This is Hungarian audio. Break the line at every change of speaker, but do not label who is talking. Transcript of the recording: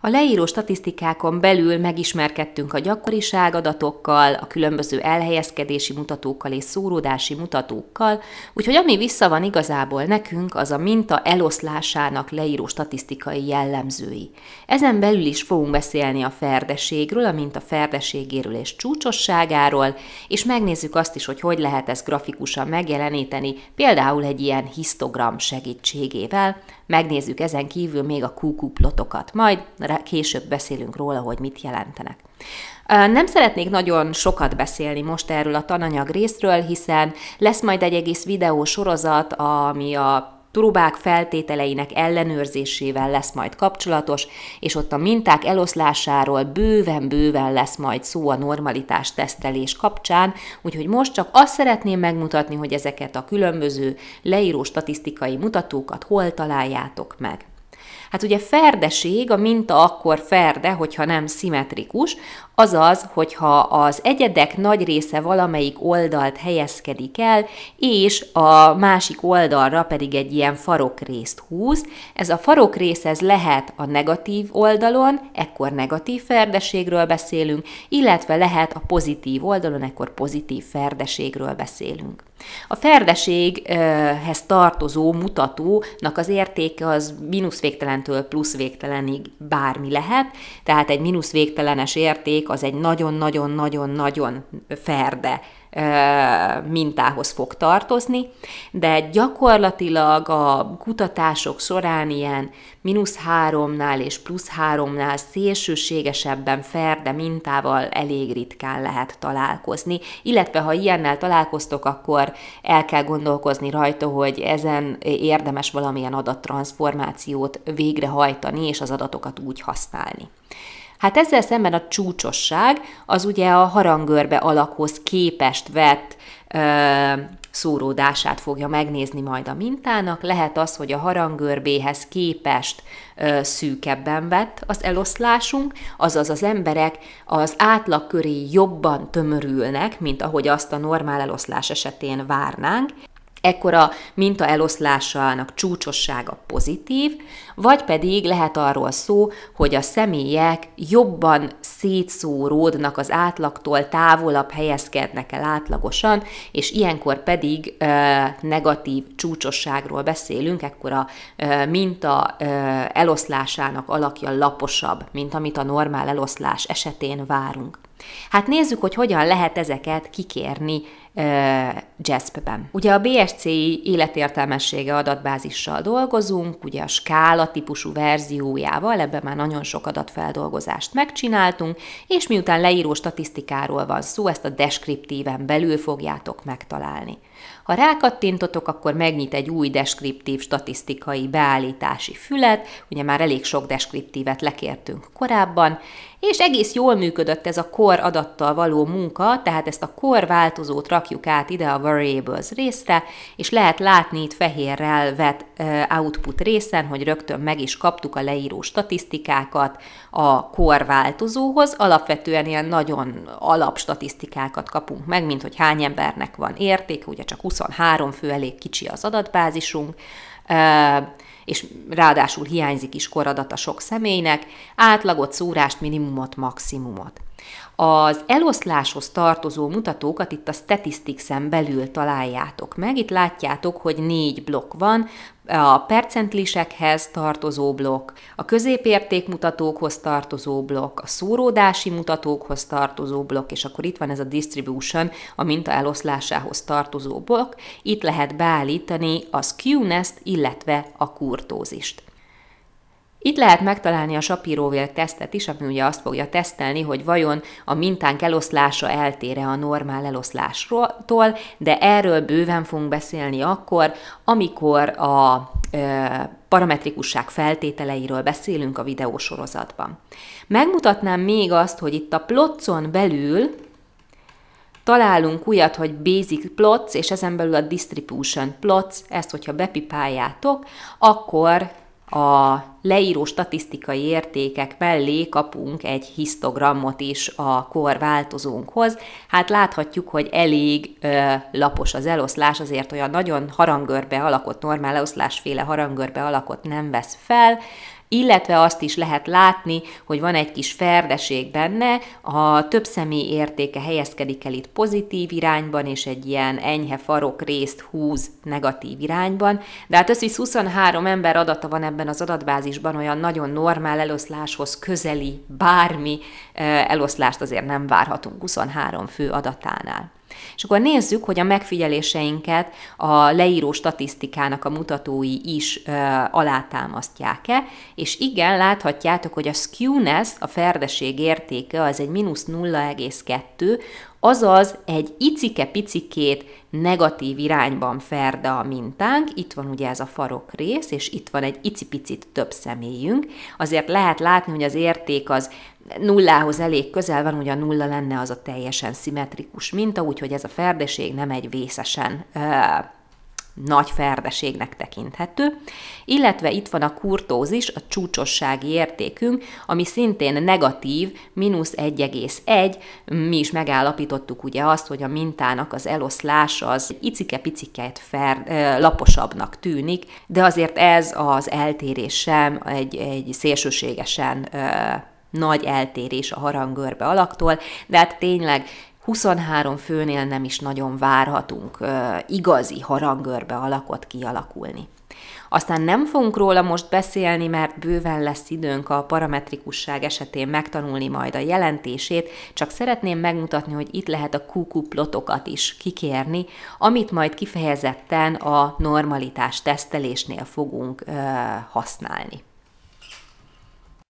A leíró statisztikákon belül megismerkedtünk a gyakoriság adatokkal, a különböző elhelyezkedési mutatókkal és szóródási mutatókkal, úgyhogy ami vissza van igazából nekünk, az a minta eloszlásának leíró statisztikai jellemzői. Ezen belül is fogunk beszélni a ferdeségről, a minta ferdeségéről és csúcsosságáról, és megnézzük azt is, hogy hogy lehet ezt grafikusan megjeleníteni, például egy ilyen histogram segítségével. Megnézzük ezen kívül még a QQ plotokat majd, később beszélünk róla, hogy mit jelentenek. Nem szeretnék nagyon sokat beszélni most erről a tananyag részről, hiszen lesz majd egy egész videó sorozat, ami a trubák feltételeinek ellenőrzésével lesz majd kapcsolatos, és ott a minták eloszlásáról bőven-bőven lesz majd szó a normalitás tesztelés kapcsán, úgyhogy most csak azt szeretném megmutatni, hogy ezeket a különböző leíró statisztikai mutatókat hol találjátok meg. Hát ugye ferdeség, a minta akkor ferde, hogyha nem szimmetrikus, azaz, hogyha az egyedek nagy része valamelyik oldalt helyezkedik el, és a másik oldalra pedig egy ilyen farokrészt húz. Ez a farokrész ez lehet a negatív oldalon, ekkor negatív ferdeségről beszélünk, illetve lehet a pozitív oldalon, ekkor pozitív ferdeségről beszélünk. A ferdeséghez tartozó mutatónak az értéke az mínusz végtelen végtelentől plusz végtelenig bármi lehet, tehát egy mínusz végtelenes érték az egy nagyon-nagyon-nagyon-nagyon ferde mintához fog tartozni, de gyakorlatilag a kutatások során ilyen mínusz háromnál és plusz háromnál szélsőségesebben ferde mintával elég ritkán lehet találkozni, illetve ha ilyennel találkoztok, akkor el kell gondolkozni rajta, hogy ezen érdemes valamilyen adattranszformációt végrehajtani és az adatokat úgy használni. Hát ezzel szemben a csúcsosság az ugye a harangörbe alakhoz képest vett ö, szóródását fogja megnézni majd a mintának. Lehet az, hogy a harangörbéhez képest ö, szűkebben vett az eloszlásunk, azaz az emberek az átlag köré jobban tömörülnek, mint ahogy azt a normál eloszlás esetén várnánk, ekkora minta eloszlásának csúcsossága pozitív, vagy pedig lehet arról szó, hogy a személyek jobban szétszóródnak az átlagtól, távolabb helyezkednek el átlagosan, és ilyenkor pedig ö, negatív csúcsosságról beszélünk, ekkora ö, minta ö, eloszlásának alakja laposabb, mint amit a normál eloszlás esetén várunk. Hát nézzük, hogy hogyan lehet ezeket kikérni JASP-ben. Ugye a BSCI életértelmessége adatbázissal dolgozunk, ugye a skála típusú verziójával, ebben már nagyon sok adatfeldolgozást megcsináltunk, és miután leíró statisztikáról van szó, ezt a deskriptíven belül fogjátok megtalálni. Ha rákattintotok, akkor megnyit egy új deskriptív statisztikai beállítási fület, ugye már elég sok deskriptívet lekértünk korábban, és egész jól működött ez a kor adattal való munka, tehát ezt a kor változót rakjuk át ide a variables részre, és lehet látni itt fehérrel vett output részen, hogy rögtön meg is kaptuk a leíró statisztikákat a kor változóhoz. Alapvetően ilyen nagyon alap statisztikákat kapunk meg, mint hogy hány embernek van érték, ugye csak 23 fő, elég kicsi az adatbázisunk és ráadásul hiányzik is koradat a sok személynek, átlagot, szúrást, minimumot, maximumot. Az eloszláshoz tartozó mutatókat itt a statisticsem belül találjátok meg. Itt látjátok, hogy négy blokk van, a percentlisekhez tartozó blokk, a középértékmutatókhoz tartozó blokk, a szóródási mutatókhoz tartozó blokk, és akkor itt van ez a distribution, a minta eloszlásához tartozó blokk. Itt lehet beállítani a skewness illetve a kurvát kurtózist. Itt lehet megtalálni a sapíróvél tesztet is, ami ugye azt fogja tesztelni, hogy vajon a mintánk eloszlása eltére a normál eloszlástól, de erről bőven fogunk beszélni akkor, amikor a parametrikusság feltételeiről beszélünk a videósorozatban. Megmutatnám még azt, hogy itt a plotcon belül Találunk újat, hogy basic plots, és ezen belül a distribution plots, ezt hogyha bepipáljátok, akkor a leíró statisztikai értékek mellé kapunk egy histogramot is a kor változónkhoz. Hát láthatjuk, hogy elég ö, lapos az eloszlás, azért olyan nagyon harangörbe alakot, normál eloszlásféle harangörbe alakot nem vesz fel, illetve azt is lehet látni, hogy van egy kis ferdeség benne, a több személy értéke helyezkedik el itt pozitív irányban, és egy ilyen enyhe farok részt húz negatív irányban, de hát összvisz 23 ember adata van ebben az adatbázisban, olyan nagyon normál eloszláshoz közeli bármi eh, eloszlást azért nem várhatunk 23 fő adatánál. És akkor nézzük, hogy a megfigyeléseinket a leíró statisztikának a mutatói is ö, alátámasztják-e, és igen, láthatjátok, hogy a skewness, a ferdeség értéke az egy mínusz 0,2, azaz egy icike-picikét negatív irányban ferde a mintánk, itt van ugye ez a farok rész, és itt van egy icipicit több személyünk, azért lehet látni, hogy az érték az nullához elég közel van, ugye a nulla lenne az a teljesen szimmetrikus minta, úgyhogy ez a ferdeség nem egy vészesen nagy ferdeségnek tekinthető, illetve itt van a kurtózis, a csúcsossági értékünk, ami szintén negatív, mínusz 1,1, mi is megállapítottuk ugye azt, hogy a mintának az eloszlása az icike-piciket fer, laposabbnak tűnik, de azért ez az eltérés sem egy, egy szélsőségesen nagy eltérés a harangörbe alaktól, de hát tényleg 23 főnél nem is nagyon várhatunk igazi harangörbe alakot kialakulni. Aztán nem fogunk róla most beszélni, mert bőven lesz időnk a parametrikusság esetén megtanulni majd a jelentését, csak szeretném megmutatni, hogy itt lehet a QQ plotokat is kikérni, amit majd kifejezetten a normalitás tesztelésnél fogunk ö, használni.